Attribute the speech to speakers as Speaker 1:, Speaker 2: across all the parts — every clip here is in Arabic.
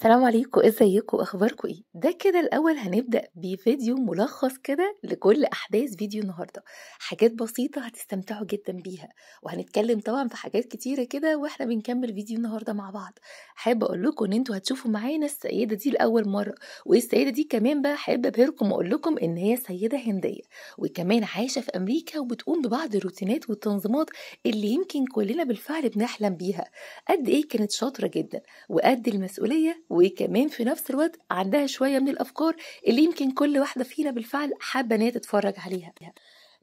Speaker 1: السلام عليكم ازيكم اخباركم ايه ده كده الاول هنبدا بفيديو ملخص كده لكل احداث فيديو النهارده حاجات بسيطه هتستمتعوا جدا بيها وهنتكلم طبعا في حاجات كتيره كده واحنا بنكمل فيديو النهارده مع بعض حابه اقول لكم ان انتوا هتشوفوا معانا السيده دي لاول مره والسيده دي كمان بقى حابه ابهركم واقول لكم ان هي سيده هنديه وكمان عايشه في امريكا وبتقوم ببعض الروتينات والتنظيمات اللي يمكن كلنا بالفعل بنحلم بيها قد ايه كانت شاطره جدا وقد المسؤوليه وكمان في نفس الوقت عندها شويه من الافكار اللي يمكن كل واحده فينا بالفعل حابه ان هي تتفرج عليها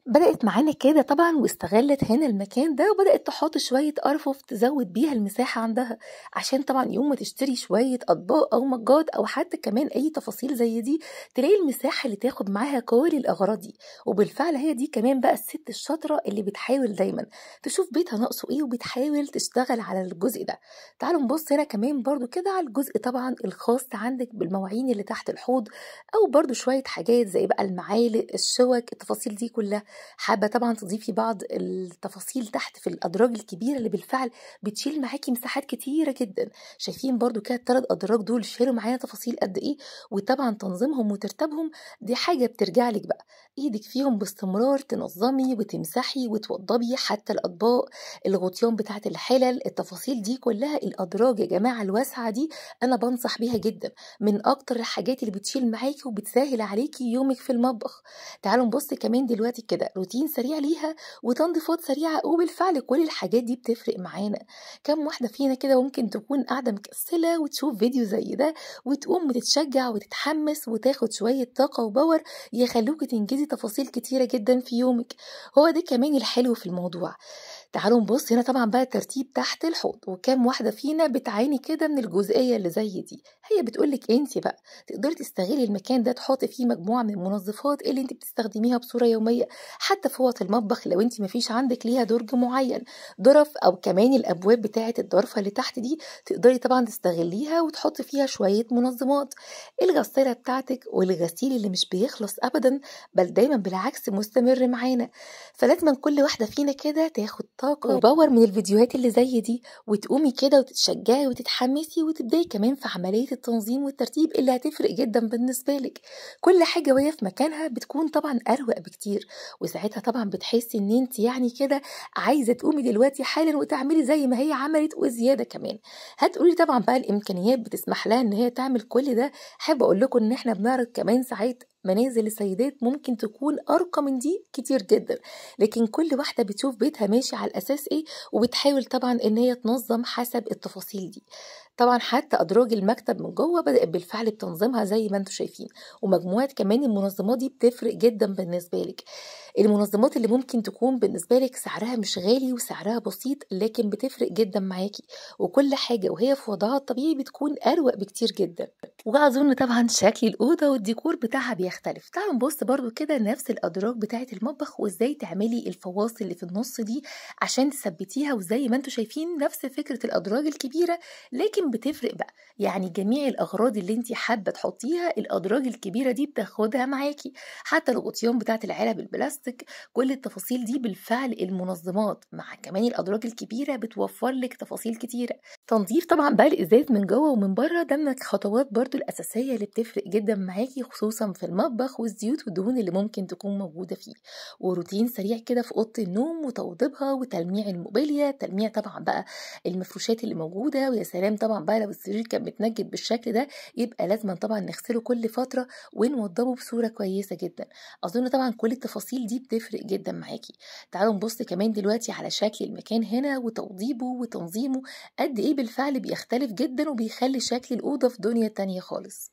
Speaker 1: بدأت معانا كده طبعا واستغلت هنا المكان ده وبدأت تحط شوية أرفف تزود بيها المساحة عندها عشان طبعا يوم ما تشتري شوية أطباق أو مجات أو حتى كمان أي تفاصيل زي دي تلاقي المساحة اللي تاخد معاها كل الأغراض دي وبالفعل هي دي كمان بقى الست الشاطرة اللي بتحاول دايما تشوف بيتها ناقصه إيه وبتحاول تشتغل على الجزء ده تعالوا نبص هنا كمان برضو كده على الجزء طبعا الخاص عندك بالمواعين اللي تحت الحوض أو برضو شوية حاجات زي بقى المعالق الشوك التفاصيل دي كلها حابه طبعا تضيفي بعض التفاصيل تحت في الادراج الكبيره اللي بالفعل بتشيل معاكي مساحات كتيره جدا شايفين برضو كده الثلاث ادراج دول شالوا معايا تفاصيل قد ايه وطبعا تنظيمهم وترتيبهم دي حاجه بترجع لك بقى ايدك فيهم باستمرار تنظمي وتمسحي وتوضبي حتى الاطباق الغطيان بتاعه الحلل التفاصيل دي كلها الادراج يا جماعه الواسعه دي انا بنصح بيها جدا من اكتر الحاجات اللي بتشيل معاكي وبتسهل عليكي يومك في المطبخ تعالوا نبص كمان دلوقتي كده كده روتين سريع ليها وتنظيفات سريعه وبالفعل كل الحاجات دي بتفرق معانا كم واحده فينا كده ممكن تكون قاعده مكسله وتشوف فيديو زي ده وتقوم تتشجع وتتحمس وتاخد شويه طاقه وباور يخلوكي تنجزي تفاصيل كتيره جدا في يومك هو ده كمان الحلو في الموضوع تعالوا نبص هنا طبعا بقى الترتيب تحت الحوض وكام واحدة فينا بتعاني كده من الجزئية اللي زي دي هي بتقول لك انت بقى تقدري تستغلي المكان ده تحطي فيه مجموعة من المنظفات اللي انت بتستخدميها بصورة يومية حتى في وقت المطبخ لو انت مفيش عندك ليها درج معين درف او كمان الابواب بتاعة الدرفه اللي تحت دي تقدري طبعا تستغليها وتحطي فيها شوية منظمات الغسالة بتاعتك والغسيل اللي مش بيخلص ابدا بل دايما بالعكس مستمر معانا فلازم كل واحدة فينا كده تاخد طاقة وباور من الفيديوهات اللي زي دي وتقومي كده وتتشجعي وتتحمسي وتبدأي كمان في عملية التنظيم والترتيب اللي هتفرق جدا بالنسبة لك كل حاجة وهي في مكانها بتكون طبعا أروق بكتير وساعتها طبعا بتحسي إن أنت يعني كده عايزة تقومي دلوقتي حالا وتعملي زي ما هي عملت وزيادة كمان هتقولي طبعا بقى الإمكانيات بتسمح لها إن هي تعمل كل ده حابة أقول لكم إن إحنا بنعرض كمان ساعات منازل السيدات ممكن تكون أرقى من دي كتير جدا لكن كل واحدة بتشوف بيتها ماشي على الأساس إيه وبتحاول طبعا إن هي تنظم حسب التفاصيل دي طبعا حتى أدراج المكتب من جوه بدأت بالفعل بتنظيمها زي ما انتم شايفين ومجموعة كمان المنظمات دي بتفرق جدا بالنسبة لك المنظمات اللي ممكن تكون بالنسبة لك سعرها مش غالي وسعرها بسيط لكن بتفرق جدا معاكي وكل حاجة وهي في وضعها الطبيعي بتكون أروق بكتير جدا وأظن طبعا شكل الأوضة والديكور بتاعها بيختلف تعالوا نبص برضو كده نفس الأدراج بتاعة المطبخ وإزاي تعملي الفواصل اللي في النص دي عشان تثبتيها وزي ما انتم شايفين نفس فكرة الأدراج الكبيرة لكن الأماكن بتفرق بقى يعني جميع الأغراض اللي انت حابة تحطيها الأدراج الكبيرة دي بتاخدها معاكي حتى لو بتاعت بتاعة العلب البلاستيك كل التفاصيل دي بالفعل المنظمات مع كمان الأدراج الكبيرة بتوفر لك تفاصيل كتيرة تنظيف طبعا بقى الازاز من جوه ومن بره ده من الخطوات برضو الاساسيه اللي بتفرق جدا معاكي خصوصا في المطبخ والزيوت والدهون اللي ممكن تكون موجوده فيه وروتين سريع كده في اوضه النوم وتوضيبها وتلميع الموبيليا تلميع طبعا بقى المفروشات اللي موجوده ويا سلام طبعا بقى لو السرير كان متنجد بالشكل ده يبقى لازم طبعا نغسله كل فتره ونوضبه بصوره كويسه جدا اظن طبعا كل التفاصيل دي بتفرق جدا معاكي تعالوا نبص كمان دلوقتي على شكل المكان هنا وتوضيبه وتنظيمه قد ايه بالفعل بيختلف جدا وبيخلي شكل
Speaker 2: الأوضة في دنيا تانية خالص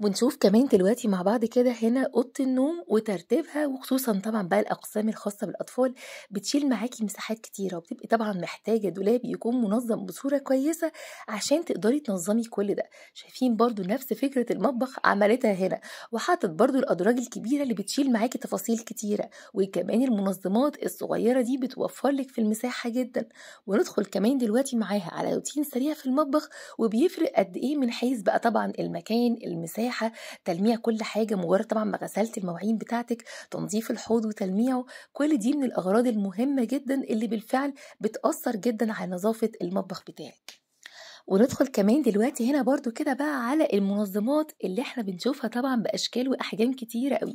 Speaker 1: ونشوف كمان دلوقتي مع بعض كده هنا اوضه النوم وترتيبها وخصوصا طبعا بقى الاقسام الخاصه بالاطفال بتشيل معاكي مساحات كتيره وبتبقي طبعا محتاجه دولاب يكون منظم بصوره كويسه عشان تقدري تنظمي كل ده شايفين برضو نفس فكره المطبخ عملتها هنا وحاطط برضو الادراج الكبيره اللي بتشيل معاكي تفاصيل كتيره وكمان المنظمات الصغيره دي بتوفر لك في المساحه جدا وندخل كمان دلوقتي معاها على روتين سريع في المطبخ وبيفرق قد ايه من حيث بقى طبعا المكان المساحه السباحه تلميع كل حاجه مجرد طبعا ما غسلت المواعين بتاعتك تنظيف الحوض وتلميعه كل دي من الاغراض المهمه جدا اللي بالفعل بتاثر جدا على نظافه المطبخ بتاعك وندخل كمان دلوقتي هنا برضو كده بقى على المنظمات اللي احنا بنشوفها طبعا باشكال واحجام كتيره قوي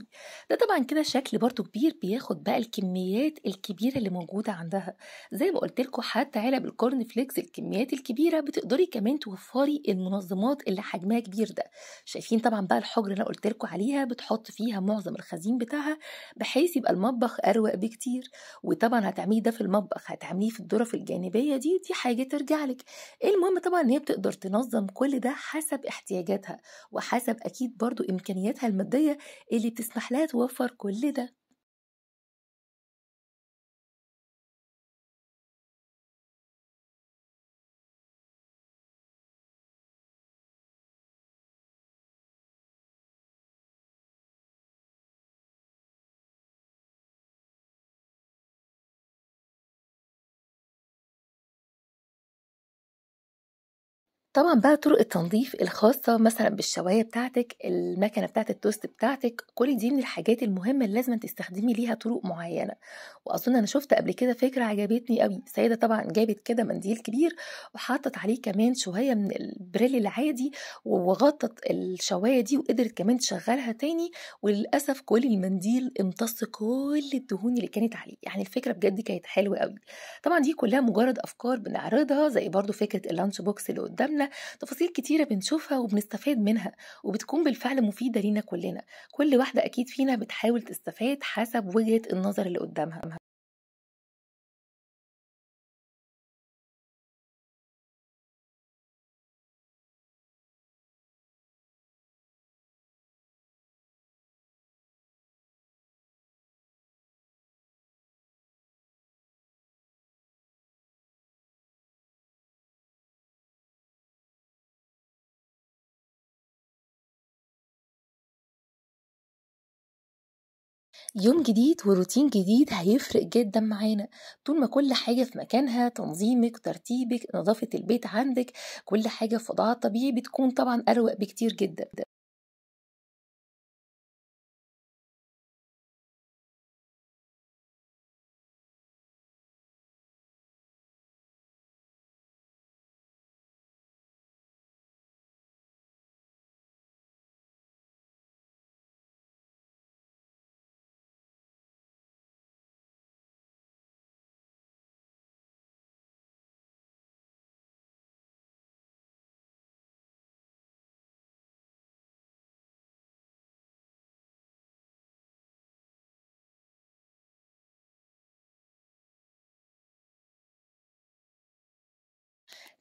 Speaker 1: ده طبعا كده شكل برضو كبير بياخد بقى الكميات الكبيره اللي موجوده عندها زي ما قلت لكم حتى علب الكورن فليكس الكميات الكبيره بتقدري كمان توفري المنظمات اللي حجمها كبير ده شايفين طبعا بقى الحجره اللي انا قلت لكم عليها بتحط فيها معظم الخزين بتاعها بحيث يبقى المطبخ اروق بكتير وطبعا هتعمليه ده في المطبخ هتعمليه في الدرف الجانبيه دي دي حاجه ترجع لك المهم طبعا طبعا هي بتقدر تنظم كل ده حسب احتياجاتها وحسب أكيد برضو إمكانياتها المادية اللي بتسمح لها توفر كل ده طبعا بقى طرق التنظيف الخاصة مثلا بالشواية بتاعتك المكنة بتاعت التوست بتاعتك كل دي من الحاجات المهمة اللي لازم تستخدمي ليها طرق معينة وأظن أنا شفت قبل كده فكرة عجبتني قوي سيدة طبعا جابت كده منديل كبير وحطت عليه كمان شوية من البريل العادي وغطت الشواية دي وقدرت كمان تشغلها تاني وللأسف كل المنديل امتص كل الدهون اللي كانت عليه يعني الفكرة بجد كانت حلوة قوي طبعا دي كلها مجرد أفكار بنعرضها زي برضو فكرة اللانش بوكس اللي قدامنا تفاصيل كتيره بنشوفها وبنستفاد منها وبتكون بالفعل مفيده لينا كلنا كل واحده اكيد فينا بتحاول تستفاد حسب وجهه
Speaker 2: النظر اللي قدامها يوم جديد
Speaker 1: وروتين جديد هيفرق جدا معانا طول ما كل حاجة في مكانها تنظيمك ترتيبك نظافة البيت عندك كل حاجة في وضعها الطبيعي بتكون طبعا أروق بكتير جدا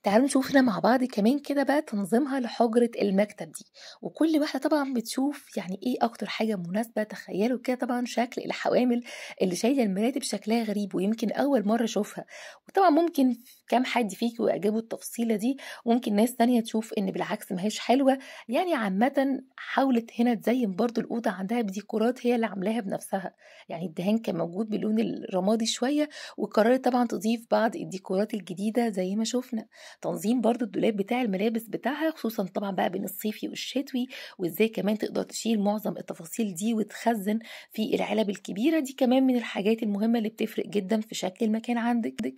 Speaker 1: تعالوا نشوفنا مع بعض كمان كده بقى تنظيمها لحجرة المكتب دي وكل واحدة طبعا بتشوف يعني ايه اكتر حاجة مناسبة تخيلوا كده طبعا شكل الحوامل اللي شايلة المراتب شكلها غريب ويمكن اول مرة اشوفها وطبعا ممكن كام حد فيكم يعجبه التفصيلة دي وممكن ناس تانية تشوف ان بالعكس ما هيش حلوة يعني عامة حاولت هنا تزين برضو الأوضة عندها بديكورات هي اللي عاملاها بنفسها يعني الدهان كان موجود باللون الرمادي شوية وقررت طبعا تضيف بعض الديكورات الجديدة زي ما شفنا تنظيم برضو الدولاب بتاع الملابس بتاعها خصوصا طبعا بقى بين الصيفي والشتوي وازاي كمان تقدر تشيل معظم التفاصيل دي وتخزن في العلب الكبيره دي كمان من الحاجات المهمه اللي بتفرق جدا في شكل المكان عندك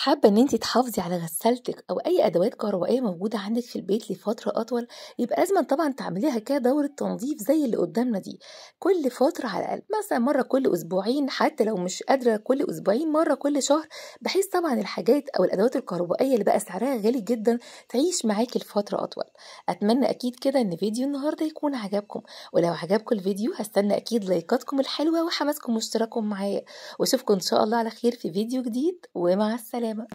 Speaker 1: حابة ان انت تحافظي على غسالتك او اي ادوات كهربائية موجودة عندك في البيت لفترة اطول يبقى لازم طبعا تعمليها كده دورة تنظيف زي اللي قدامنا دي كل فترة على الاقل مثلا مرة كل اسبوعين حتى لو مش قادرة كل اسبوعين مرة كل شهر بحيث طبعا الحاجات او الادوات الكهربائية اللي بقى سعرها غالي جدا تعيش معاكي لفترة اطول اتمنى اكيد كده ان فيديو النهاردة يكون عجبكم ولو عجبكم الفيديو هستنى اكيد لايكاتكم الحلوة وحماسكم واشتراككم معايا واشوفكم ان شاء الله على خير في فيديو جديد ومع السلامة them